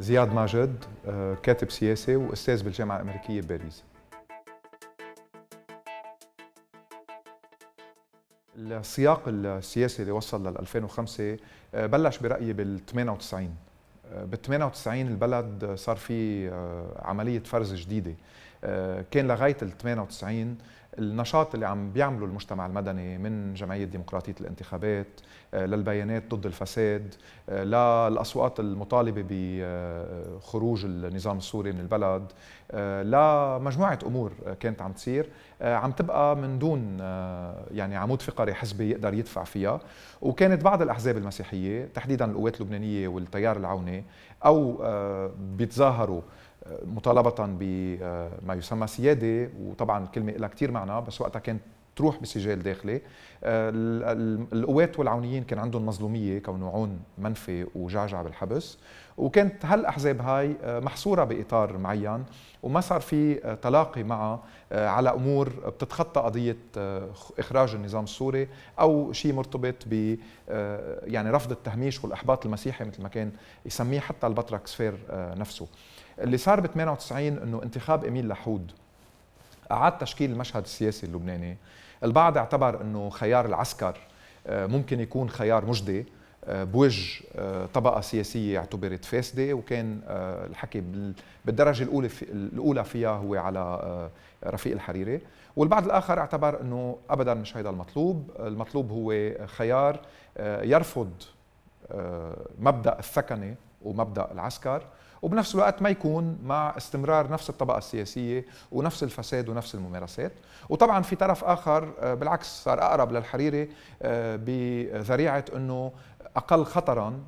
زياد ماجد آه، كاتب سياسي واستاذ بالجامعه الامريكيه بباريس السياق السياسي اللي وصل لل 2005 آه، بلش برايي بال 98 آه، بال 98 البلد صار في عمليه فرز جديده كان لغايه ال 98 النشاط اللي عم بيعمله المجتمع المدني من جمعية ديمقراطية الانتخابات آه، للبيانات ضد الفساد آه، للأصوات المطالبة بخروج النظام السوري من البلد آه، لمجموعة أمور كانت عم تصير عم تبقى من دون يعني عمود فقري حزبي يقدر يدفع فيها وكانت بعض الأحزاب المسيحية تحديدا القوات اللبنانية والتيار العوني أو بيتظاهروا مطالبة بما آه، يسمى سيادة وطبعا الكلمة لها كثير معنى بس وقتها كانت تروح بسجال داخلي آه، القوات والعونيين كان عندهم مظلومية كونه عون منفي وجعجع بالحبس وكانت هالأحزاب هاي آه، محصورة بإطار معين وما صار في تلاقي معها على أمور بتتخطى قضية إخراج النظام السوري أو شيء مرتبط ب يعني رفض التهميش والإحباط المسيحي مثل ما كان يسميه حتى البطرك سفير نفسه اللي صار ب 98 انه انتخاب اميل لحود اعاد تشكيل المشهد السياسي اللبناني البعض اعتبر انه خيار العسكر آه، ممكن يكون خيار مجدي آه، بوج آه، طبقة سياسية اعتبرت فاسدة وكان الحكي بالدرجة الأولى الأولى فيها هو على رفيق الحريري والبعض الآخر اعتبر أنه أبدا مش هيدا المطلوب المطلوب هو خيار يرفض مبدأ الثكنة ومبدأ العسكر وبنفس الوقت ما يكون مع استمرار نفس الطبقه السياسيه ونفس الفساد ونفس الممارسات وطبعا في طرف اخر آه، بالعكس صار اقرب للحريري آه، بذريعه انه اقل خطرا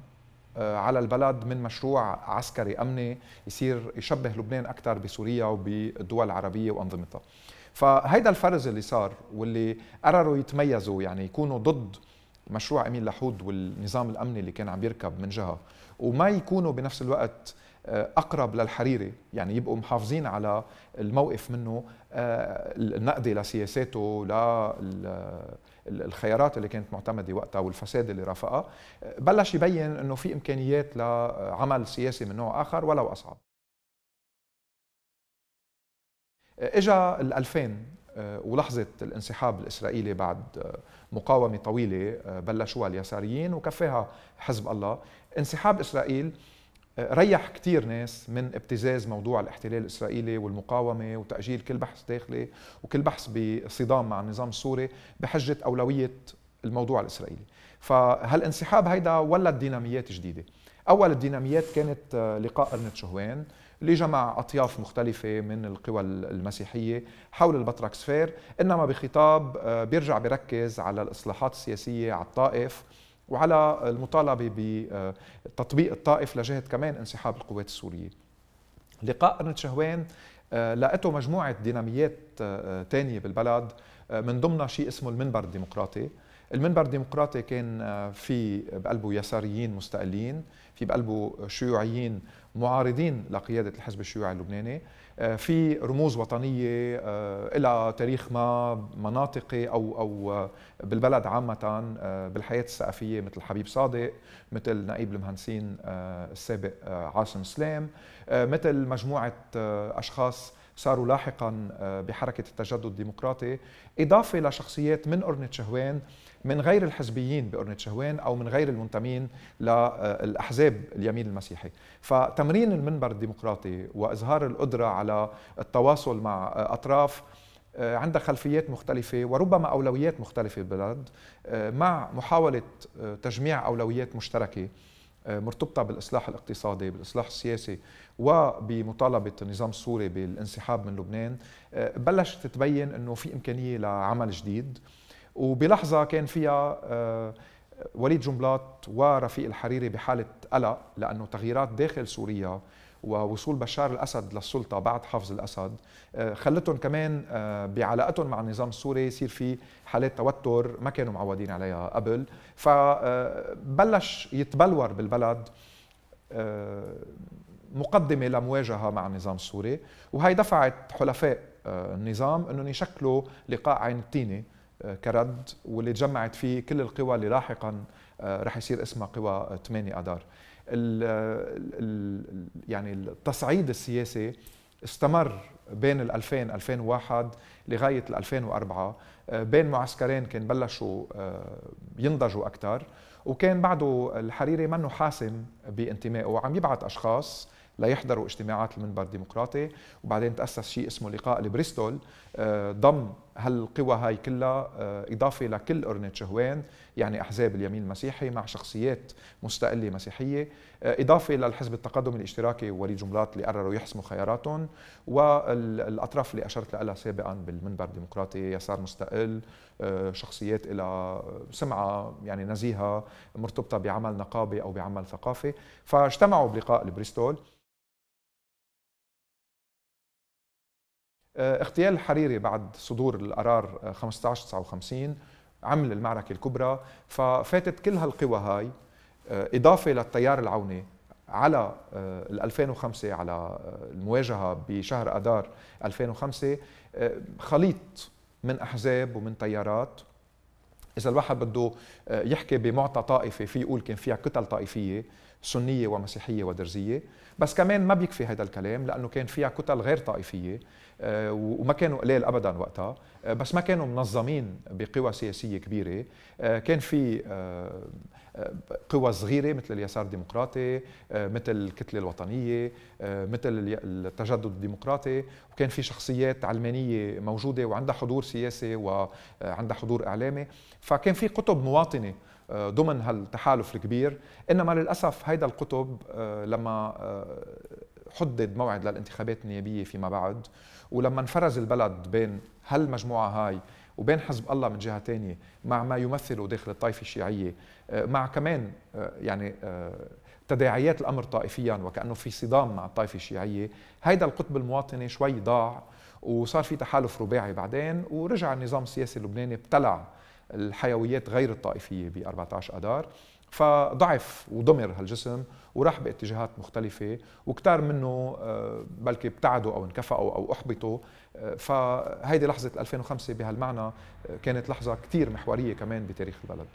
آه، على البلد من مشروع عسكري امني يصير يشبه لبنان اكثر بسوريا وبالدول العربيه وانظمتها. فهيدا الفرز اللي صار واللي قرروا يتميزوا يعني يكونوا ضد مشروع امين لحود والنظام الامني اللي كان عم يركب من جهه وما يكونوا بنفس الوقت آه، اقرب للحريري يعني يبقوا محافظين على الموقف منه آه، النقدي لسياساته للخيارات اللي كانت معتمده وقتها والفساد اللي رافقها آه، بلش يبين انه في امكانيات لعمل سياسي من نوع اخر ولو اصعب اجا ال 2000 ولحظة الانسحاب الإسرائيلي بعد مقاومة طويلة بلشوها اليساريين وكفاها حزب الله انسحاب إسرائيل ريح كثير ناس من ابتزاز موضوع الاحتلال الاسرائيلي والمقاومه وتاجيل كل بحث داخلي وكل بحث بصدام مع النظام السوري بحجه اولويه الموضوع الاسرائيلي فهالانسحاب هيدا ولد ديناميات جديده اول الديناميات كانت آه، لقاء ارنت شهوان اللي جمع اطياف مختلفه من القوى المسيحيه حول البطركسفير انما بخطاب آه، بيرجع بركز على الاصلاحات السياسيه على الطائف وعلى المطالبة بتطبيق الطائف لجهة كمان انسحاب القوات السورية لقاء أرنت شهوان آه، لقته مجموعة ديناميات آه، آه، تانية بالبلد من ضمنها شيء اسمه المنبر الديمقراطي المنبر الديمقراطي كان في بقلبه يساريين مستقلين في بقلبه شيوعيين معارضين لقيادة الحزب الشيوعي اللبناني آه، في رموز وطنية آه، إلى تاريخ ما مناطقي أو, أو آه، بالبلد عامة بالحياة السقفية مثل حبيب صادق مثل نقيب المهندسين السابق عاصم سلام مثل مجموعة أشخاص صاروا لاحقا آه، بحركة التجدد الديمقراطي إضافة لشخصيات من أرنة شهوان من غير الحزبيين بأرنة شهوان أو من غير المنتمين للأحزاب آه، اليمين المسيحي فتمرين المنبر الديمقراطي وإظهار القدرة على التواصل مع آه، أطراف عندها خلفيات مختلفة وربما أولويات مختلفة بالبلد مع محاولة تجميع أولويات مشتركة مرتبطة بالإصلاح الاقتصادي بالإصلاح السياسي وبمطالبه النظام السوري بالانسحاب من لبنان آه، بلشت تبين انه في امكانيه لعمل جديد وبلحظه كان فيها آه، وليد جنبلاط ورفيق الحريري بحاله قلق لانه تغييرات داخل سوريا ووصول بشار الاسد للسلطه بعد حفظ الاسد آه، خلتهم كمان بعلاقتهم مع النظام السوري يصير في حالات توتر ما كانوا معودين عليها قبل فبلش يتبلور بالبلد مقدمه لمواجهه مع النظام السوري وهي دفعت حلفاء آه، النظام انهم يشكلوا لقاء عين التينه آه، كرد واللي تجمعت فيه كل القوى اللي لاحقا آه، رح يصير اسمها قوى 8 اذار ال ال يعني التصعيد السياسي استمر بين ال 2000 2001 لغايه ال 2004 بين معسكرين كان بلشوا ينضجوا اكثر وكان بعده الحريري منه حاسم بانتمائه وعم يبعث اشخاص ليحضروا اجتماعات المنبر الديمقراطي وبعدين تأسس شيء اسمه لقاء البريستول آه، ضم هالقوى هاي كلها آه، إضافة لكل قرنة شهوان يعني أحزاب اليمين المسيحي مع شخصيات مستقلة مسيحية آه، إضافة للحزب التقدم الاشتراكي ووليد جملات اللي قرروا يحسموا خياراتهم والأطراف اللي أشرت لها سابقا بالمنبر الديمقراطي يسار مستقل شخصيات إلى سمعة يعني نزيهة مرتبطة بعمل نقابي أو بعمل ثقافي فاجتمعوا بلقاء البريستول آه، اغتيال الحريري بعد صدور القرار 1559 آه، عمل المعركة الكبرى ففاتت كل هالقوى هاي آه، إضافة للتيار العوني على 2005 على المواجهة بشهر أذار 2005 خليط من أحزاب ومن تيارات إذا الواحد بده يحكي بمعطى طائفي في يقول كان فيها كتل طائفية سنية ومسيحية ودرزية بس كمان ما بيكفي هذا الكلام لانه كان فيها كتل غير طائفيه آه، وما كانوا قليل ابدا وقتها آه، بس ما كانوا منظمين بقوى سياسيه كبيره آه، كان في قوى صغيره مثل اليسار الديمقراطي مثل الكتله الوطنيه مثل التجدد الديمقراطي وكان في شخصيات علمانيه موجوده وعندها حضور سياسي وعندها حضور اعلامي فكان في قطب مواطنه آه، ضمن هالتحالف الكبير انما للاسف هيدا القطب آه، لما آه، حدد موعد للانتخابات النيابيه فيما بعد ولما انفرز البلد بين هالمجموعه هاي وبين حزب الله من جهه ثانيه مع ما يمثله داخل الطائفه الشيعيه مع كمان يعني تداعيات الامر طائفيا وكانه في صدام مع الطائفه الشيعيه هيدا القطب المواطني شوي ضاع وصار في تحالف رباعي بعدين ورجع النظام السياسي اللبناني ابتلع الحيويات غير الطائفيه ب 14 اذار فضعف ودمر هالجسم وراح باتجاهات مختلفة وكتار منه آه، بلكي ابتعدوا أو انكفأوا أو أحبطوا آه، فهيدي لحظة 2005 بهالمعنى آه، كانت لحظة كتير محورية كمان بتاريخ البلد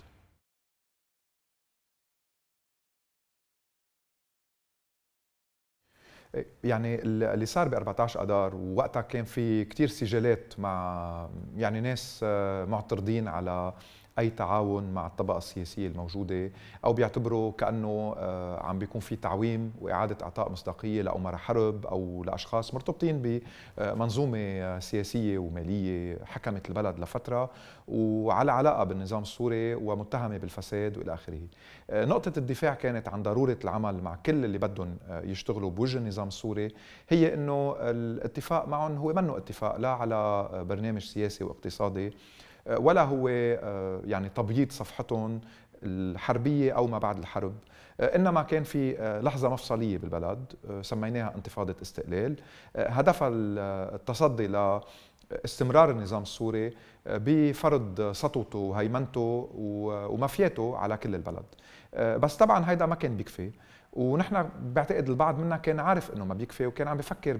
يعني اللي صار ب 14 اذار ووقتها كان في كثير سجلات مع يعني ناس آه، معترضين على اي تعاون مع الطبقه السياسيه الموجوده او بيعتبروا كانه آه، عم بيكون في تعويم واعاده اعطاء مصداقيه لامراء حرب او لاشخاص مرتبطين بمنظومه آه، سياسيه وماليه حكمت البلد لفتره وعلى علاقه بالنظام السوري ومتهمه بالفساد والى اخره. آه، نقطه الدفاع كانت عن ضروره العمل مع كل اللي بدهم يشتغلوا بوجه النظام السوري هي انه الاتفاق معهم هو منه اتفاق لا على برنامج سياسي واقتصادي آه، ولا هو آه، يعني تبييض صفحتهم الحربية أو ما بعد الحرب آه، إنما كان في لحظة مفصلية بالبلد سميناها انتفاضة استقلال هدفها التصدي ل استمرار النظام السوري بفرض سطوته وهيمنته ومافياته على كل البلد بس طبعا هيدا ما كان بيكفي ونحن بعتقد البعض منا كان عارف انه ما بيكفي وكان عم بفكر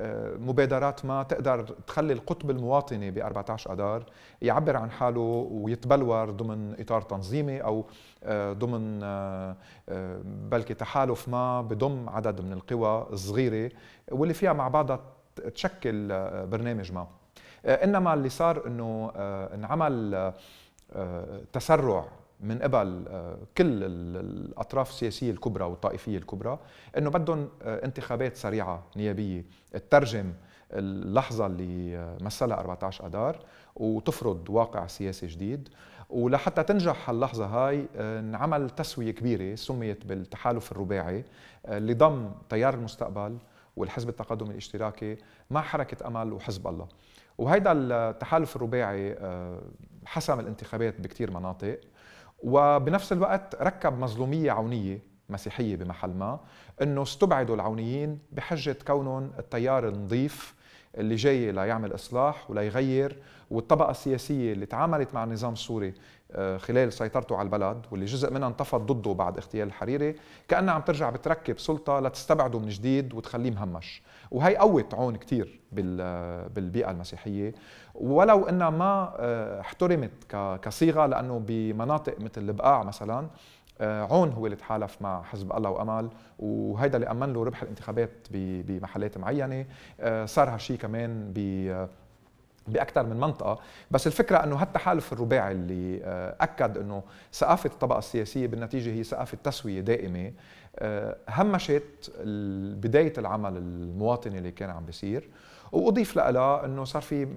بمبادرات آه، ما تقدر تخلي القطب المواطني ب 14 اذار يعبر عن حاله ويتبلور ضمن اطار تنظيمي او آه، ضمن آه، بلكي تحالف ما بضم عدد من القوى الصغيره واللي فيها مع بعضها تشكل برنامج ما انما اللي صار انه انعمل تسرع من قبل آه، كل الاطراف السياسيه الكبرى والطائفيه الكبرى انه بدهم آه، انتخابات سريعه نيابيه تترجم اللحظه اللي آه، مثلها 14 اذار وتفرض واقع سياسي جديد ولحتى تنجح هاللحظة هاي انعمل تسوية كبيرة سميت بالتحالف الرباعي اللي ضم تيار المستقبل والحزب التقدم الاشتراكي مع حركة أمل وحزب الله وهيدا التحالف الرباعي حسم الانتخابات بكتير مناطق وبنفس الوقت ركب مظلومية عونية مسيحية بمحل ما أنه استبعدوا العونيين بحجة كونهم التيار النظيف اللي جاي ليعمل اصلاح وليغير والطبقه السياسيه اللي تعاملت مع النظام السوري آه، خلال سيطرته على البلد واللي جزء منها انتفض ضده بعد اغتيال الحريري كانها عم ترجع بتركب سلطه لتستبعده من جديد وتخليه مهمش وهي قوت عون كثير آه، بالبيئه المسيحيه ولو انها ما آه، احترمت كصيغه لانه بمناطق مثل البقاع مثلا آه، عون هو اللي تحالف مع حزب الله وامل وهيدا اللي امن له ربح الانتخابات بمحلات معينه آه، صار هالشيء كمان ب باكثر من منطقه بس الفكره انه هالتحالف الرباعي اللي آه، اكد انه ثقافه الطبقه السياسيه بالنتيجه هي ثقافه تسويه دائمه همشت بدايه العمل المواطني اللي كان عم بيصير واضيف لها انه صار في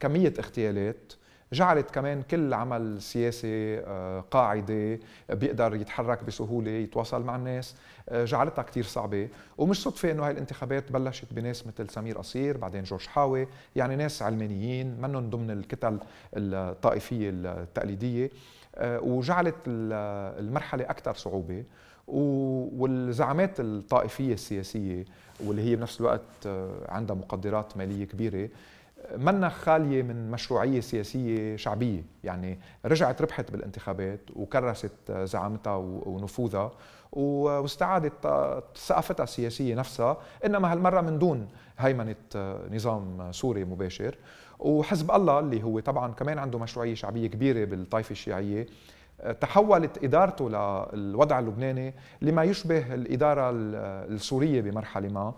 كميه اغتيالات جعلت كمان كل عمل سياسي آه، قاعدة آه، بيقدر يتحرك بسهولة يتواصل مع الناس آه، جعلتها كتير صعبة ومش صدفة أنه هاي الانتخابات بلشت بناس مثل سمير قصير بعدين جورج حاوي يعني ناس علمانيين منهم ضمن الكتل الطائفية التقليدية وجعلت المرحلة أكثر صعوبة والزعامات الطائفية السياسية واللي هي بنفس الوقت عندها مقدرات مالية كبيرة منا خالية من مشروعية سياسية شعبية يعني رجعت ربحت بالانتخابات وكرست زعامتها ونفوذها واستعادت ثقافتها السياسية نفسها إنما هالمرة من دون هيمنة آه، نظام سوري مباشر وحزب الله اللي هو طبعا كمان عنده مشروعية شعبية كبيرة بالطائفة الشيعية آه، تحولت ادارته للوضع اللبناني لما يشبه الاداره آه، السوريه بمرحله ما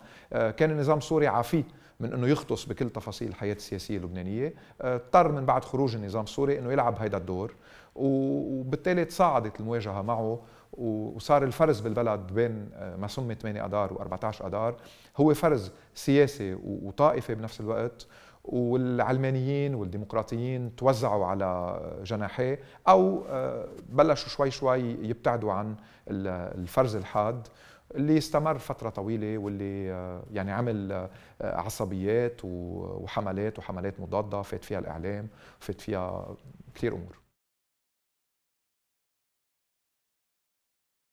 كان النظام السوري عافيه من انه يغطس بكل تفاصيل الحياه السياسيه اللبنانيه آه، اضطر من بعد خروج النظام السوري انه يلعب هيدا الدور وبالتالي تصاعدت المواجهه معه وصار الفرز بالبلد بين آه، ما سمي 8 اذار و14 اذار هو فرز سياسي وطائفي بنفس الوقت والعلمانيين والديمقراطيين توزعوا على جناحيه او آه، بلشوا شوي شوي يبتعدوا عن الفرز الحاد اللي استمر فتره طويله واللي آه، يعني عمل آه، عصبيات وحملات وحملات مضاده فات فيها الاعلام فات فيها كثير امور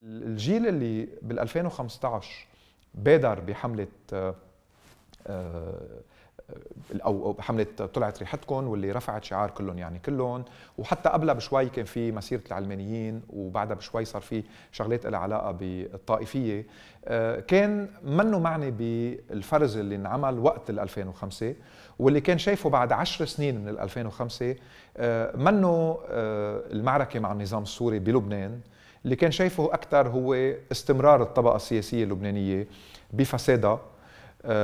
الجيل اللي بال 2015 بادر بحمله آه، او حمله طلعت ريحتكم واللي رفعت شعار كلهم يعني كلهم وحتى قبلها بشوي كان في مسيره العلمانيين وبعدها بشوي صار في شغلات لها علاقه بالطائفيه آه، كان منه معني بالفرز اللي انعمل وقت ال 2005 واللي كان شايفه بعد عشر سنين من ال 2005 آه، منه آه، المعركه مع النظام السوري بلبنان اللي كان شايفه اكثر هو استمرار الطبقه السياسيه اللبنانيه بفسادها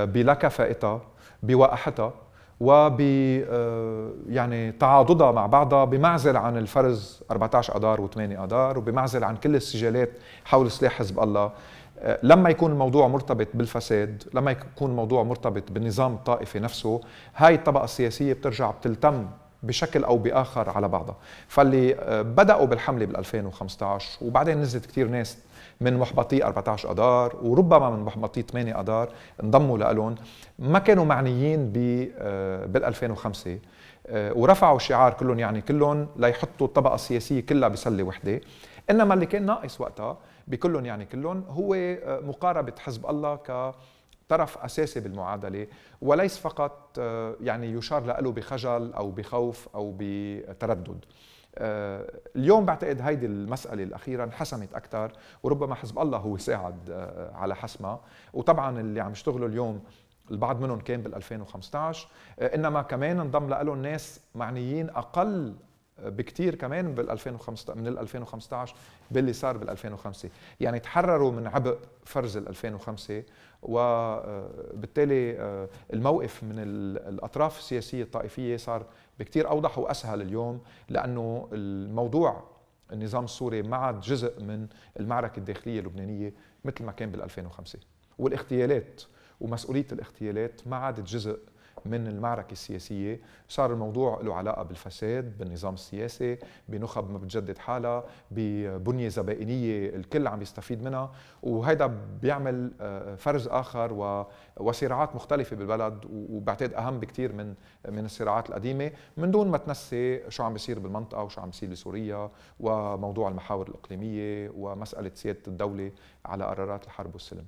بلا كفائتها بواقعتها وب آه، يعني تعاضدها مع بعضها بمعزل عن الفرز 14 اذار و8 اذار وبمعزل عن كل السجالات حول سلاح حزب الله آه، لما يكون الموضوع مرتبط بالفساد لما يكون الموضوع مرتبط بالنظام الطائفي نفسه هاي الطبقة السياسية بترجع بتلتم بشكل او باخر على بعضها فاللي آه، بداوا بالحمله بال 2015 وبعدين نزلت كثير ناس من محبطي 14 اذار وربما من محبطي 8 اذار انضموا لهم ما كانوا معنيين آه، بال 2005 آه، ورفعوا شعار كلهم يعني كلهم ليحطوا الطبقه السياسيه كلها بسله وحده انما اللي كان ناقص وقتها بكلهم يعني كلهم هو آه، مقاربه حزب الله ك طرف اساسي بالمعادله وليس فقط يعني يشار له بخجل او بخوف او بتردد آه، اليوم بعتقد هيدي المسألة الأخيرة انحسمت أكثر وربما حزب الله هو ساعد آه، على حسمها وطبعا اللي عم يشتغلوا اليوم البعض منهم كان بال 2015 آه، انما كمان انضم لهم ناس معنيين اقل بكثير كمان بال 2015 من ال 2015 باللي صار بال 2005 يعني تحرروا من عبء فرز ال 2005 وبالتالي آه، الموقف من الأطراف السياسية الطائفية صار بكتير أوضح وأسهل اليوم لأنه الموضوع النظام السوري ما عاد جزء من المعركة الداخلية اللبنانية مثل ما كان بال 2005 والاغتيالات ومسؤولية الاغتيالات ما عادت جزء من المعركة السياسية صار الموضوع له علاقة بالفساد بالنظام السياسي بنخب ما بتجدد حالها ببنية زبائنية الكل عم يستفيد منها وهذا بيعمل آه، فرز آخر وصراعات مختلفة بالبلد وبعتقد أهم بكثير من من الصراعات القديمة من دون ما تنسي شو عم بيصير بالمنطقة وشو عم بيصير بسوريا وموضوع المحاور الإقليمية ومسألة سيادة الدولة على قرارات الحرب والسلم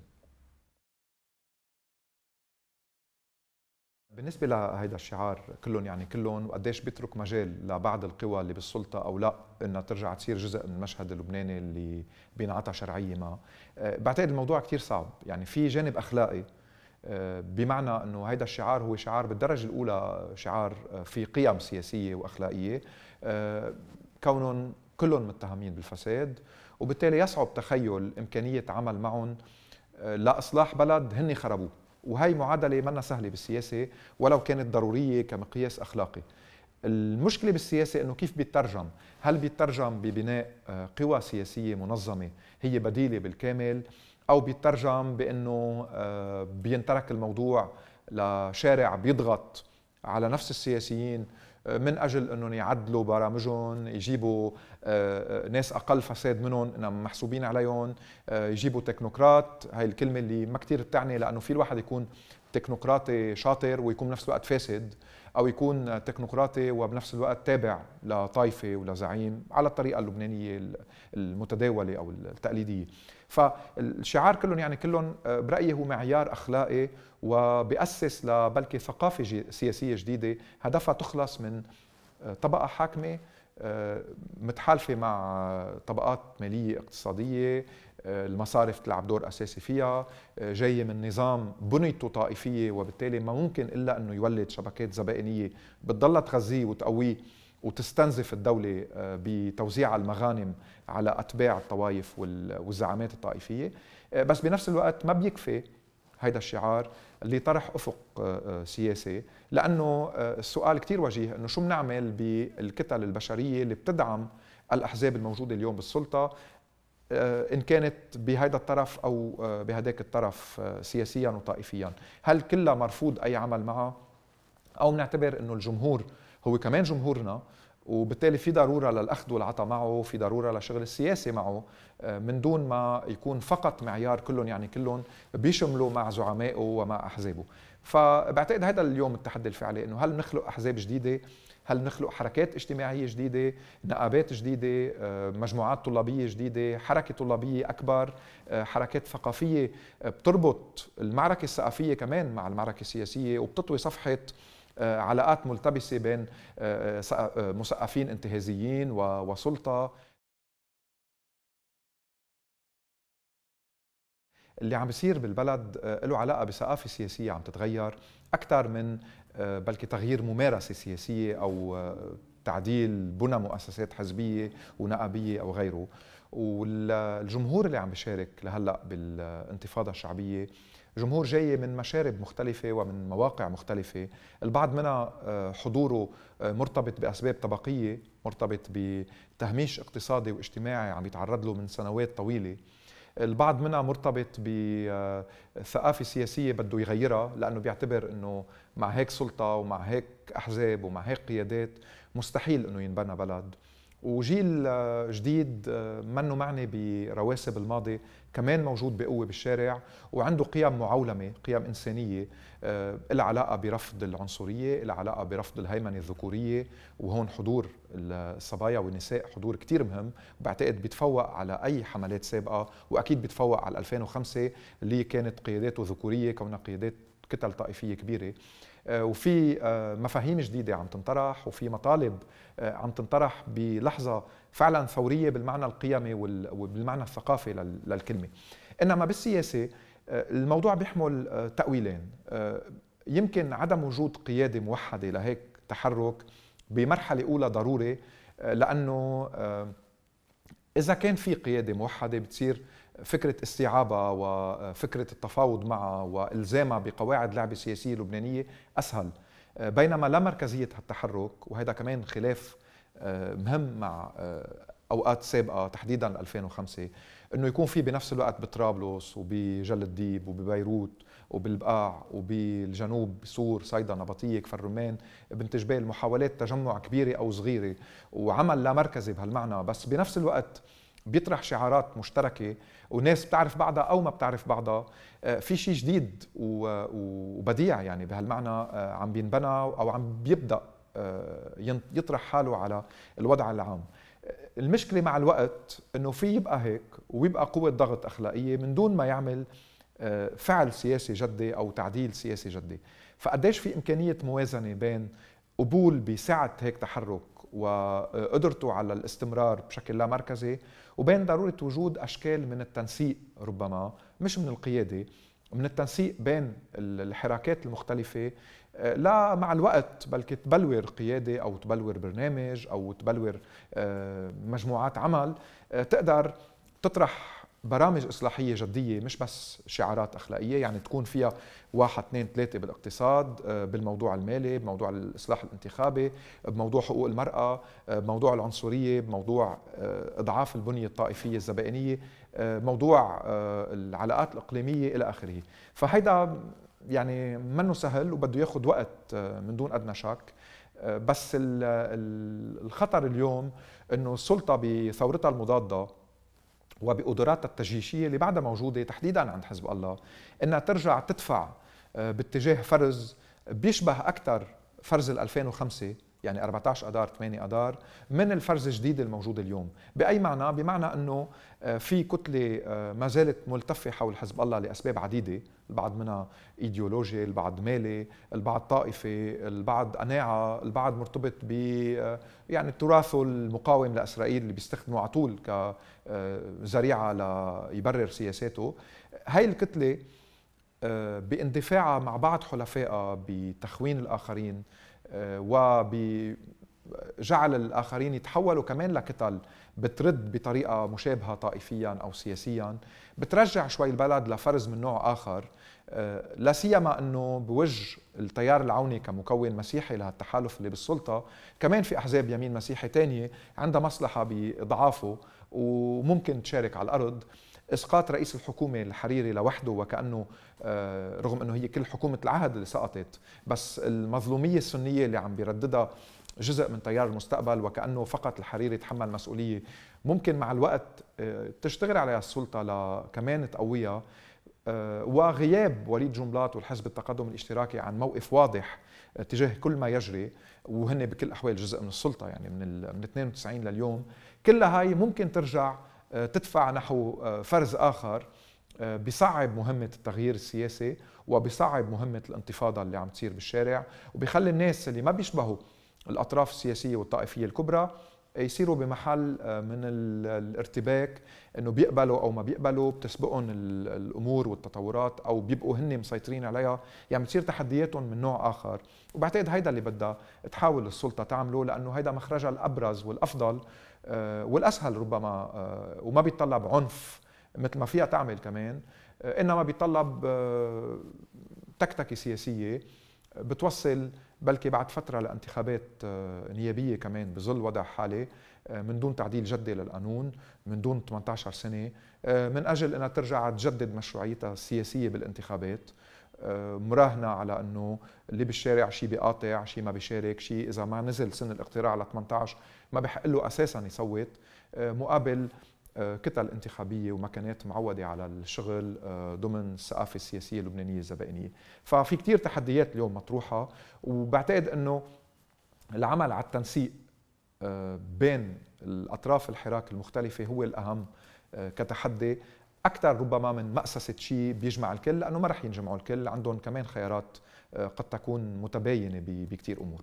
بالنسبه لهيدا الشعار كلهم يعني كلهم وقديش بيترك مجال لبعض القوى اللي بالسلطه او لا انها ترجع تصير جزء من المشهد اللبناني اللي بينعطى شرعيه ما آه، بعتقد الموضوع كثير صعب يعني في جانب اخلاقي آه، بمعنى انه هيدا الشعار هو شعار بالدرجه الاولى شعار آه، في قيم سياسيه واخلاقيه كونهم كلهم متهمين بالفساد وبالتالي يصعب تخيل امكانيه عمل معهم لاصلاح بلد هن خربوه وهي معادله منا سهله بالسياسه ولو كانت ضروريه كمقياس اخلاقي المشكله بالسياسه انه كيف بيترجم هل بيترجم ببناء آه، قوى سياسيه منظمه هي بديله بالكامل او بيترجم بانه آه، بينترك الموضوع لشارع بيضغط على نفس السياسيين من اجل انهم يعدلوا برامجهم يجيبوا آه، آه، ناس اقل فساد منهم انهم محسوبين عليهم آه، يجيبوا تكنوقراط هاي الكلمه اللي ما كثير بتعني لانه في الواحد يكون تكنوقراطي شاطر ويكون بنفس الوقت فاسد او يكون تكنوقراطي وبنفس الوقت تابع لطائفه ولزعيم على الطريقه اللبنانيه المتداوله او التقليديه فالشعار كلهم يعني كلهم آه، برايي هو معيار اخلاقي وبأسس لبلكي ثقافه سياسيه جديده هدفها تخلص من آه، طبقه حاكمه آه، متحالفه مع طبقات ماليه اقتصاديه المصارف تلعب دور اساسي فيها جايه من نظام بنيته طائفيه وبالتالي ما ممكن الا انه يولد شبكات زبائنيه بتضلها تغذيه وتقويه وتستنزف الدولة آه، بتوزيع المغانم على أتباع الطوائف والزعامات الطائفية آه، بس بنفس الوقت ما بيكفي هيدا الشعار اللي طرح أفق آه، سياسي لأنه السؤال كتير وجيه أنه شو بنعمل بالكتل البشرية اللي بتدعم الأحزاب الموجودة اليوم بالسلطة ان كانت بهذا الطرف او بهداك الطرف سياسيا وطائفيا هل كلها مرفوض اي عمل معها او نعتبر انه الجمهور هو كمان جمهورنا وبالتالي في ضروره للاخذ والعطاء معه في ضروره للشغل السياسي معه آه، من دون ما يكون فقط معيار كلهم يعني كلهم بيشملوا مع زعمائه ومع احزابه فبعتقد هذا اليوم التحدي الفعلي انه هل نخلق احزاب جديده هل نخلق حركات اجتماعيه جديده نقابات جديده آه، مجموعات طلابيه جديده حركه طلابيه اكبر آه، حركات ثقافيه بتربط المعركه الثقافيه كمان مع المعركه السياسيه وبتطوي صفحه آه، علاقات ملتبسه بين آه، آه، مثقفين انتهازيين وسلطه اللي عم بيصير بالبلد له علاقه بثقافه سياسيه عم تتغير اكثر من بلكي تغيير ممارسه سياسيه او تعديل بنى مؤسسات حزبيه ونقابية او غيره والجمهور اللي عم بيشارك لهلا بالانتفاضه الشعبيه جمهور جاي من مشارب مختلفة ومن مواقع مختلفة البعض منها آه، حضوره آه، مرتبط بأسباب طبقية مرتبط بتهميش اقتصادي واجتماعي عم يتعرض له من سنوات طويلة البعض منها مرتبط بثقافة آه، سياسية بده يغيرها لأنه بيعتبر أنه مع هيك سلطة ومع هيك أحزاب ومع هيك قيادات مستحيل أنه ينبنى بلد وجيل آه، جديد آه، منه معني برواسب الماضي كمان موجود بقوه بالشارع وعنده قيم معولمه قيم انسانيه آه، لها علاقه برفض العنصريه لها علاقه برفض الهيمنه الذكوريه وهون حضور الصبايا والنساء حضور كتير مهم بعتقد بيتفوق على اي حملات سابقه واكيد بيتفوق على 2005 اللي كانت قياداته ذكوريه كونها قيادات كتل طائفيه كبيره آه، وفي آه، مفاهيم جديده عم تنطرح وفي مطالب آه، عم تنطرح بلحظه فعلا ثوريه بالمعنى القيمي وبالمعنى الثقافي للكلمه انما بالسياسه الموضوع بيحمل تاويلين يمكن عدم وجود قياده موحده لهيك تحرك بمرحله اولى ضروري لانه اذا كان في قياده موحده بتصير فكرة استيعابها وفكرة آه، التفاوض معها والزامها بقواعد لعبة سياسية لبنانية أسهل آه، بينما لا مركزية التحرك وهذا كمان خلاف آه، مهم مع أوقات سابقة تحديدا 2005 أنه يكون في بنفس الوقت بطرابلس وبجل الديب وببيروت وبالبقاع وبالجنوب بسور صيدا نبطيه كفر الرومان بنت جبال محاولات تجمع كبيره او صغيره وعمل لا مركزي بهالمعنى بس بنفس الوقت بيطرح شعارات مشتركة وناس بتعرف بعضها أو ما بتعرف بعضها آه، في شيء جديد وبديع يعني بهالمعنى آه، عم بينبنى أو عم بيبدأ آه، يطرح حاله على الوضع العام المشكلة مع الوقت أنه في يبقى هيك ويبقى قوة ضغط أخلاقية من دون ما يعمل فعل سياسي جدي أو تعديل سياسي جدي فقديش في إمكانية موازنة بين قبول بسعة هيك تحرك وقدرته على الاستمرار بشكل لا مركزي وبين ضروره وجود اشكال من التنسيق ربما مش من القياده من التنسيق بين الحراكات المختلفة آه، لا مع الوقت بلكي تبلور قيادة أو تبلور برنامج أو تبلور آه، مجموعات عمل آه، تقدر تطرح برامج اصلاحيه جديه مش بس شعارات اخلاقيه يعني تكون فيها واحد اثنين ثلاثه بالاقتصاد آه، بالموضوع المالي بموضوع الاصلاح الانتخابي بموضوع حقوق المراه آه، بموضوع العنصريه بموضوع آه، اضعاف البنيه الطائفيه الزبائنيه موضوع العلاقات الاقليميه الى اخره فهيدا يعني منه سهل وبده ياخذ وقت من دون ادنى شك بس الخطر اليوم انه السلطه بثورتها المضاده وبقدراتها التجيشيه اللي بعدها موجوده تحديدا عند حزب الله انها ترجع تدفع آه، باتجاه فرز بيشبه اكثر فرز ال 2005 يعني 14 اذار 8 اذار من الفرز الجديد الموجود اليوم باي معنى بمعنى انه آه، في كتله آه، ما زالت ملتفه حول حزب الله لاسباب عديده البعض منها ايديولوجي البعض مالي البعض طائفي البعض قناعه البعض مرتبط ب آه، يعني تراثه المقاوم لاسرائيل اللي بيستخدمه على طول ذريعه ليبرر سياساته هاي الكتله باندفاعها مع بعض حلفائها بتخوين الاخرين آه، وبجعل الآخرين يتحولوا كمان لكتل بترد بطريقة مشابهة طائفيا أو سياسيا بترجع شوي البلد لفرز من نوع آخر آه، لا سيما انه بوجه التيار العوني كمكون مسيحي لهالتحالف اللي بالسلطه، كمان في احزاب يمين مسيحي تانية عندها مصلحه باضعافه وممكن تشارك على الارض، اسقاط رئيس الحكومه الحريري لوحده وكانه آه، رغم انه هي كل حكومه العهد اللي سقطت بس المظلوميه السنيه اللي عم بيرددها جزء من تيار المستقبل وكانه فقط الحريري تحمل مسؤوليه ممكن مع الوقت آه، تشتغل عليها السلطه لكمان تقويها آه، وغياب وليد جنبلاط والحزب التقدم الاشتراكي عن موقف واضح تجاه كل ما يجري وهن بكل الاحوال جزء من السلطه يعني من من 92 لليوم كل هاي ممكن ترجع آه، تدفع نحو آه، فرز آخر آه، بصعب مهمة التغيير السياسي وبصعب مهمة الانتفاضة اللي عم تصير بالشارع وبيخلي الناس اللي ما بيشبهوا الأطراف السياسية والطائفية الكبرى يصيروا بمحل من الارتباك انه بيقبلوا او ما بيقبلوا بتسبقهم الامور والتطورات او بيبقوا هن مسيطرين عليها يعني بتصير تحدياتهم من نوع اخر وبعتقد هيدا اللي بدها تحاول السلطه تعمله لانه هيدا مخرجها الابرز والافضل آه، والاسهل ربما آه، وما بيتطلب عنف مثل ما فيها تعمل كمان آه، انما بيتطلب تكتكه سياسيه بتوصل بلكي بعد فتره لانتخابات نيابيه كمان بظل وضع حالي من دون تعديل جدي للقانون من دون 18 سنه من اجل انها ترجع تجدد مشروعيتها السياسيه بالانتخابات آه، مراهنه على انه اللي بالشارع شيء بيقاطع شيء ما بيشارك شيء اذا ما نزل سن الاقتراع ل 18 ما بحق له اساسا يصوت آه، مقابل كتل آه، انتخابية ومكانات معودة على الشغل ضمن الثقافة السياسية اللبنانية الزبائنية ففي كتير تحديات اليوم مطروحة وبعتقد أنه العمل على التنسيق بين الأطراف الحراك المختلفة هو الأهم كتحدي اكثر ربما من مأسسه شيء بيجمع الكل لانه ما رح ينجمعوا الكل عندهم كمان خيارات آه، قد تكون متباينه بكثير امور